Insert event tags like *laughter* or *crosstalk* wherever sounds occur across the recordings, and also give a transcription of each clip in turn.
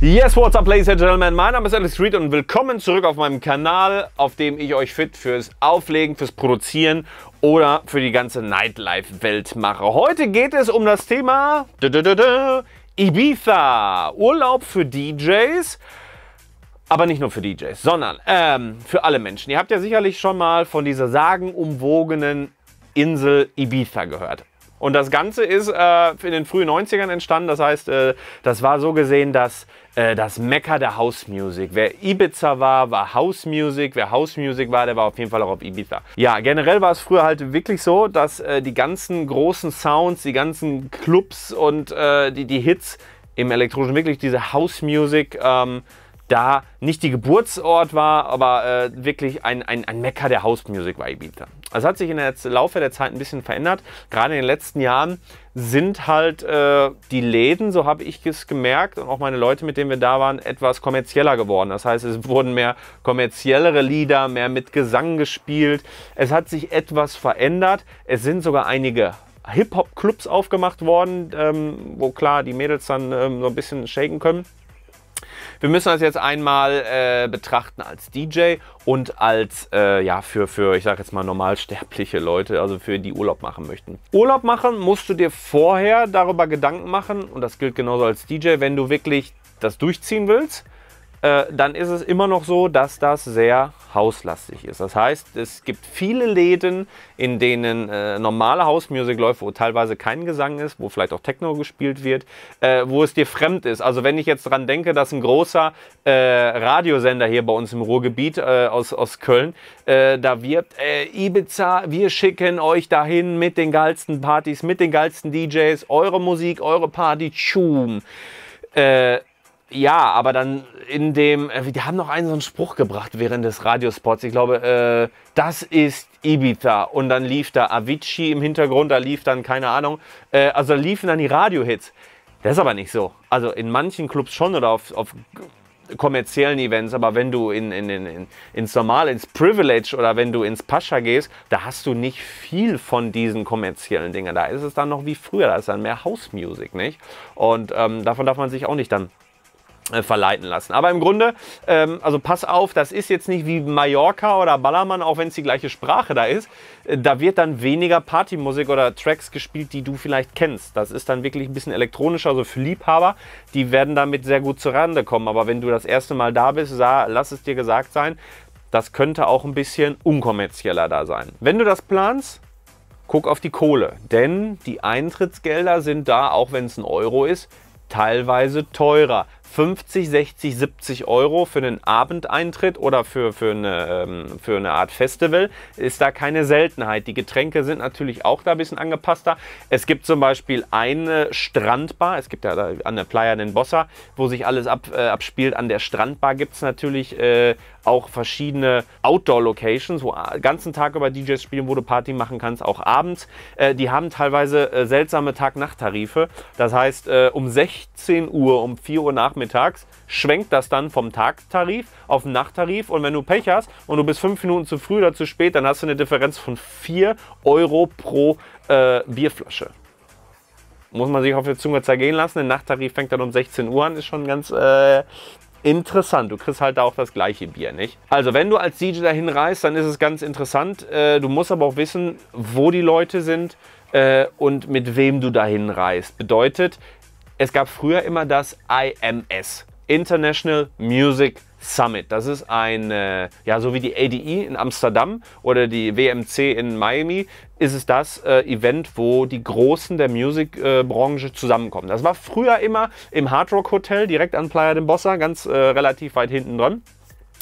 Yes, what's up, ladies and gentlemen? Mein Name ist Alex Reed und willkommen zurück auf meinem Kanal, auf dem ich euch fit fürs Auflegen, fürs Produzieren oder für die ganze Nightlife-Welt mache. Heute geht es um das Thema *laughs* Ibiza, Urlaub für DJs. Aber nicht nur für DJs, sondern ähm, für alle Menschen. Ihr habt ja sicherlich schon mal von dieser sagenumwogenen Insel Ibiza gehört. Und das Ganze ist äh, in den frühen 90ern entstanden. Das heißt, äh, das war so gesehen das, äh, das Mekka der House Music. Wer Ibiza war, war House Music. Wer House Music war, der war auf jeden Fall auch auf Ibiza. Ja, generell war es früher halt wirklich so, dass äh, die ganzen großen Sounds, die ganzen Clubs und äh, die, die Hits im elektronischen wirklich diese House Music. Ähm, da nicht die Geburtsort war, aber äh, wirklich ein, ein, ein Mecker der House Music war Ibiza. Also hat sich in der Laufe der Zeit ein bisschen verändert. Gerade in den letzten Jahren sind halt äh, die Läden, so habe ich es gemerkt und auch meine Leute, mit denen wir da waren, etwas kommerzieller geworden. Das heißt, es wurden mehr kommerziellere Lieder, mehr mit Gesang gespielt. Es hat sich etwas verändert. Es sind sogar einige Hip-Hop-Clubs aufgemacht worden, ähm, wo klar die Mädels dann ähm, so ein bisschen shaken können wir müssen das jetzt einmal äh, betrachten als DJ und als, äh, ja, für, für, ich sage jetzt mal, normalsterbliche Leute, also für die Urlaub machen möchten. Urlaub machen musst du dir vorher darüber Gedanken machen, und das gilt genauso als DJ, wenn du wirklich das durchziehen willst äh, dann ist es immer noch so, dass das sehr hauslastig ist. Das heißt, es gibt viele Läden, in denen äh, normale Hausmusik läuft, wo teilweise kein Gesang ist, wo vielleicht auch Techno gespielt wird, äh, wo es dir fremd ist. Also wenn ich jetzt daran denke, dass ein großer äh, Radiosender hier bei uns im Ruhrgebiet äh, aus, aus Köln, da wirbt Ibiza, wir schicken euch dahin mit den geilsten Partys, mit den geilsten DJs, eure Musik, eure Party, tschum. Äh, ja, aber dann in dem, die äh, haben noch einen so einen Spruch gebracht während des Radiospots. Ich glaube, äh, das ist Ibiza. Und dann lief da Avicii im Hintergrund, da lief dann, keine Ahnung, äh, also da liefen dann die Radiohits. Das ist aber nicht so. Also in manchen Clubs schon oder auf, auf kommerziellen Events, aber wenn du in, in, in, ins Normal, ins Privilege oder wenn du ins Pascha gehst, da hast du nicht viel von diesen kommerziellen Dingen. Da ist es dann noch wie früher, da ist dann mehr House Music, nicht? Und ähm, davon darf man sich auch nicht dann äh, verleiten lassen. Aber im Grunde, ähm, also pass auf, das ist jetzt nicht wie Mallorca oder Ballermann, auch wenn es die gleiche Sprache da ist. Äh, da wird dann weniger Partymusik oder Tracks gespielt, die du vielleicht kennst. Das ist dann wirklich ein bisschen elektronischer, also für Liebhaber, die werden damit sehr gut zurande kommen. Aber wenn du das erste Mal da bist, lass es dir gesagt sein, das könnte auch ein bisschen unkommerzieller da sein. Wenn du das planst, guck auf die Kohle, denn die Eintrittsgelder sind da, auch wenn es ein Euro ist, teilweise teurer. 50, 60, 70 Euro für einen Abendeintritt oder für, für, eine, ähm, für eine Art Festival ist da keine Seltenheit. Die Getränke sind natürlich auch da ein bisschen angepasster. Es gibt zum Beispiel eine Strandbar, es gibt ja da an der Playa den Bossa, wo sich alles ab, äh, abspielt. An der Strandbar gibt es natürlich äh, auch verschiedene Outdoor-Locations, wo den ganzen Tag über DJs spielen, wo du Party machen kannst, auch abends. Äh, die haben teilweise äh, seltsame Tag-Nacht-Tarife. Das heißt, äh, um 16 Uhr, um 4 Uhr nach nachmittags, schwenkt das dann vom Tagtarif auf den Nachttarif und wenn du Pech hast und du bist fünf Minuten zu früh oder zu spät, dann hast du eine Differenz von 4 Euro pro äh, Bierflasche. Muss man sich auf der Zunge zergehen lassen. Der Nachttarif fängt dann um 16 Uhr an, ist schon ganz äh, interessant. Du kriegst halt da auch das gleiche Bier, nicht? Also, wenn du als DJ dahin reist, dann ist es ganz interessant. Äh, du musst aber auch wissen, wo die Leute sind äh, und mit wem du dahin reist. Bedeutet, es gab früher immer das IMS, International Music Summit. Das ist ein, äh, ja, so wie die ADE in Amsterdam oder die WMC in Miami, ist es das äh, Event, wo die Großen der Musikbranche äh, zusammenkommen. Das war früher immer im Hard Rock Hotel, direkt an Playa de Bossa, ganz äh, relativ weit hinten dran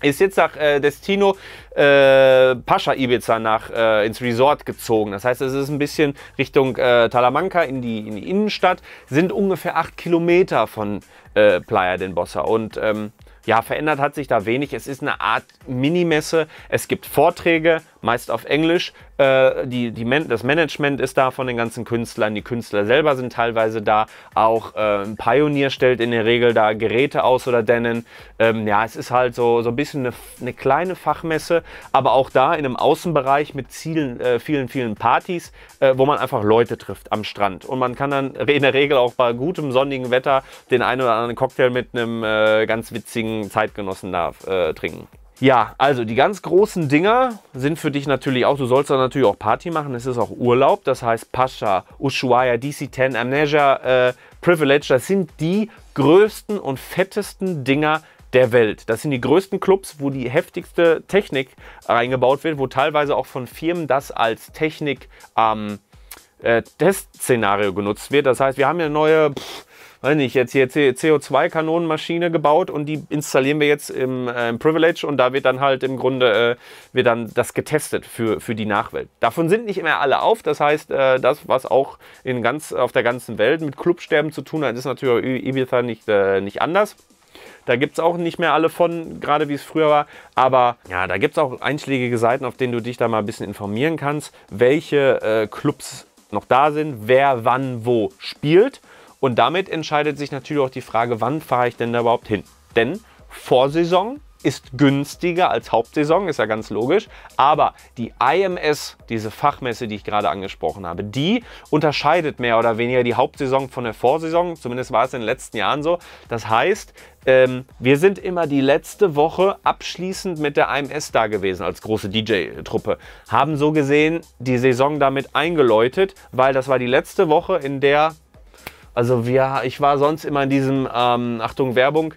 ist jetzt nach äh, Destino äh, Pascha Ibiza nach, äh, ins Resort gezogen. Das heißt, es ist ein bisschen Richtung äh, Talamanca in die, in die Innenstadt, sind ungefähr acht Kilometer von äh, Playa del Bossa. Und ähm, ja, verändert hat sich da wenig. Es ist eine Art Minimesse. Es gibt Vorträge, meist auf Englisch. Äh, die, die Man das Management ist da von den ganzen Künstlern, die Künstler selber sind teilweise da. Auch äh, Pioneer stellt in der Regel da Geräte aus oder Dennen. Ähm, ja, es ist halt so, so ein bisschen eine, eine kleine Fachmesse, aber auch da in einem Außenbereich mit vielen, äh, vielen, vielen Partys, äh, wo man einfach Leute trifft am Strand. Und man kann dann in der Regel auch bei gutem sonnigen Wetter den einen oder anderen Cocktail mit einem äh, ganz witzigen Zeitgenossen da äh, trinken. Ja, also die ganz großen Dinger sind für dich natürlich auch, du sollst da natürlich auch Party machen, es ist auch Urlaub, das heißt Pascha, Ushuaia, DC-10, Amnesia, äh, Privilege, das sind die größten und fettesten Dinger der Welt. Das sind die größten Clubs, wo die heftigste Technik reingebaut wird, wo teilweise auch von Firmen das als Technik ähm, äh, Testszenario genutzt wird. Das heißt, wir haben ja neue... Pff, weiß nicht, jetzt hier CO2-Kanonenmaschine gebaut und die installieren wir jetzt im, äh, im, Privilege und da wird dann halt im Grunde äh, wird dann das getestet für, für die Nachwelt. Davon sind nicht immer alle auf. Das heißt, äh, das, was auch in ganz, auf der ganzen Welt mit Clubsterben zu tun hat, ist natürlich Ibiza nicht, äh, nicht anders. Da gibt es auch nicht mehr alle von, gerade wie es früher war. Aber ja, da gibt es auch einschlägige Seiten, auf denen du dich da mal ein bisschen informieren kannst, welche äh, Clubs noch da sind, wer wann wo spielt. Und damit entscheidet sich natürlich auch die Frage, wann fahre ich denn da überhaupt hin? Denn Vorsaison ist günstiger als Hauptsaison, ist ja ganz logisch. Aber die IMS, diese Fachmesse, die ich gerade angesprochen habe, die unterscheidet mehr oder weniger die Hauptsaison von der Vorsaison. Zumindest war es in den letzten Jahren so. Das heißt, ähm, wir sind immer die letzte Woche abschließend mit der IMS da gewesen als große DJ-Truppe. Haben so gesehen die Saison damit eingeläutet, weil das war die letzte Woche, in der also wir, ich war sonst immer in diesem, ähm, Achtung Werbung,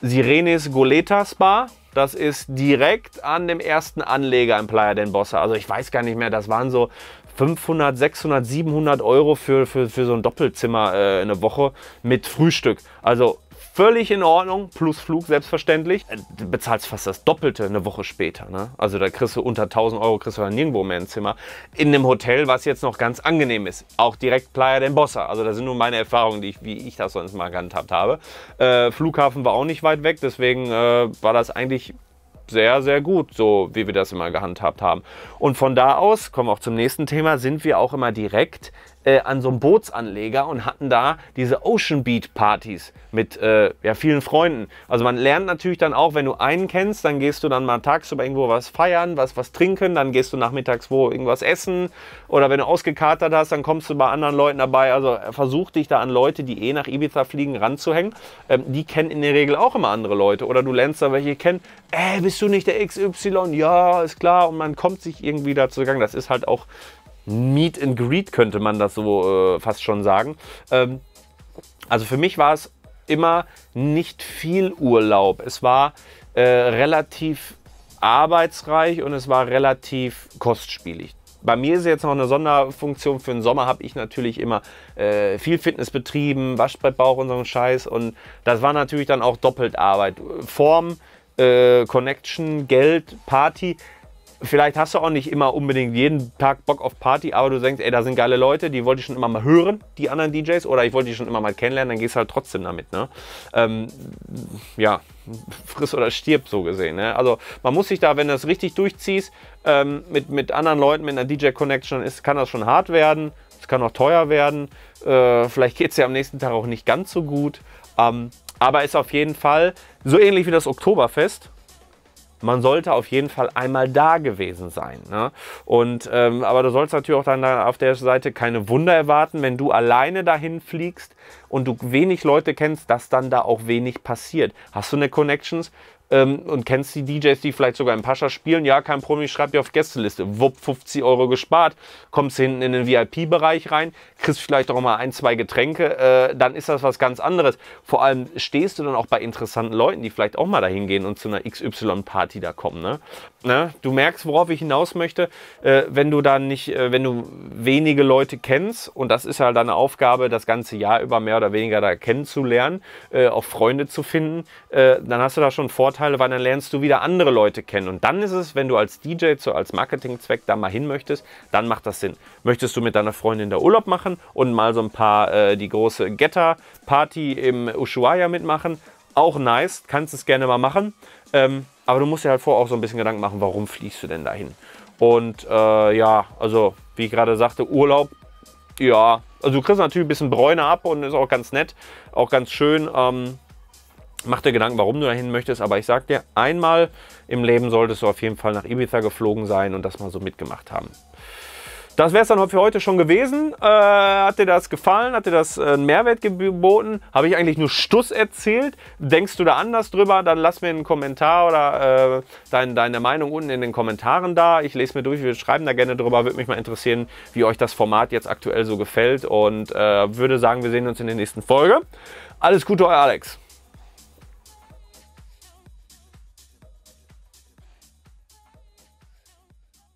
Sirenes Goleta Spa. Das ist direkt an dem ersten Anleger im Playa del Bossa. Also ich weiß gar nicht mehr, das waren so 500, 600, 700 Euro für, für, für so ein Doppelzimmer äh, der Woche mit Frühstück. Also völlig in Ordnung, plus Flug selbstverständlich. Äh, du bezahlst fast das Doppelte eine Woche später. Ne? Also da kriegst du unter 1000 Euro kriegst du nirgendwo mehr ein Zimmer. In einem Hotel, was jetzt noch ganz angenehm ist. Auch direkt Playa del Bossa. Also das sind nur meine Erfahrungen, die ich, wie ich das sonst mal gehandhabt habe. Äh, Flughafen war auch nicht weit weg, deswegen äh, war das eigentlich sehr, sehr gut, so wie wir das immer gehandhabt haben. Und von da aus, kommen wir auch zum nächsten Thema, sind wir auch immer direkt äh, an so einem Bootsanleger und hatten da diese Ocean Beat Partys mit äh, ja, vielen Freunden. Also man lernt natürlich dann auch, wenn du einen kennst, dann gehst du dann mal tagsüber irgendwo was feiern, was, was trinken, dann gehst du nachmittags wo irgendwas essen oder wenn du ausgekatert hast, dann kommst du bei anderen Leuten dabei. Also versuch dich da an Leute, die eh nach Ibiza fliegen, ranzuhängen. Ähm, die kennen in der Regel auch immer andere Leute oder du lernst da welche kennen. Ey, äh, bist du nicht der XY? Ja, ist klar. Und man kommt sich irgendwie dazu gegangen. Das ist halt auch Meet and Greet, könnte man das so äh, fast schon sagen. Ähm, also für mich war es immer nicht viel Urlaub. Es war äh, relativ arbeitsreich und es war relativ kostspielig. Bei mir ist jetzt noch eine Sonderfunktion. Für den Sommer habe ich natürlich immer äh, viel Fitness betrieben, Waschbrettbauch und so einen Scheiß. Und das war natürlich dann auch doppelt Arbeit. Form, äh, Connection, Geld, Party. Vielleicht hast du auch nicht immer unbedingt jeden Tag Bock auf Party, aber du denkst, ey, da sind geile Leute, die wollte ich schon immer mal hören, die anderen DJs, oder ich wollte die schon immer mal kennenlernen, dann gehst du halt trotzdem damit. Ne? Ähm, ja, friss oder stirb so gesehen. Ne? Also man muss sich da, wenn du das richtig durchziehst, ähm, mit, mit anderen Leuten, mit einer DJ-Connection, ist, kann das schon hart werden, es kann auch teuer werden, äh, vielleicht geht es ja am nächsten Tag auch nicht ganz so gut. Ähm, aber ist auf jeden Fall so ähnlich wie das Oktoberfest. Man sollte auf jeden Fall einmal da gewesen sein. Ne? Und, ähm, aber du sollst natürlich auch dann auf der Seite keine Wunder erwarten, wenn du alleine dahin fliegst und du wenig Leute kennst, dass dann da auch wenig passiert. Hast du eine Connections, ähm, und kennst die DJs, die vielleicht sogar im Pascha spielen. Ja, kein Problem, ich schreibe dir auf Gästeliste. Wupp, 50 Euro gespart, kommst hinten in den VIP-Bereich rein, kriegst vielleicht auch mal ein, zwei Getränke, äh, dann ist das was ganz anderes. Vor allem stehst du dann auch bei interessanten Leuten, die vielleicht auch mal dahin gehen und zu einer XY-Party da kommen. Ne? Ne? Du merkst, worauf ich hinaus möchte, äh, wenn du dann nicht, äh, wenn du wenige Leute kennst, und das ist halt deine Aufgabe, das ganze Jahr über mehr oder weniger da kennenzulernen, äh, auch Freunde zu finden, äh, dann hast du da schon Vorteile, weil dann lernst du wieder andere Leute kennen. Und dann ist es, wenn du als DJ, so als Marketingzweck da mal hin möchtest, dann macht das Sinn. Möchtest du mit deiner Freundin da Urlaub machen und mal so ein paar, äh, die große Getter-Party im Ushuaia mitmachen? Auch nice, kannst es gerne mal machen. Ähm, aber du musst dir halt vorher auch so ein bisschen Gedanken machen, warum fliegst du denn dahin? Und äh, ja, also wie ich gerade sagte, Urlaub, ja, also du kriegst natürlich ein bisschen Bräune ab und ist auch ganz nett, auch ganz schön. Ähm, mach dir Gedanken, warum du dahin möchtest, aber ich sag dir, einmal im Leben solltest du auf jeden Fall nach Ibiza geflogen sein und das mal so mitgemacht haben das wäre es dann für heute schon gewesen. Äh, hat dir das gefallen? Hat dir das äh, einen Mehrwert geboten? Habe ich eigentlich nur Stuss erzählt? Denkst du da anders drüber? Dann lass mir einen Kommentar oder äh, dein, deine Meinung unten in den Kommentaren da. Ich lese mir durch, wir schreiben da gerne drüber. Würde mich mal interessieren, wie euch das Format jetzt aktuell so gefällt. Und äh, würde sagen, wir sehen uns in der nächsten Folge. Alles Gute, euer Alex.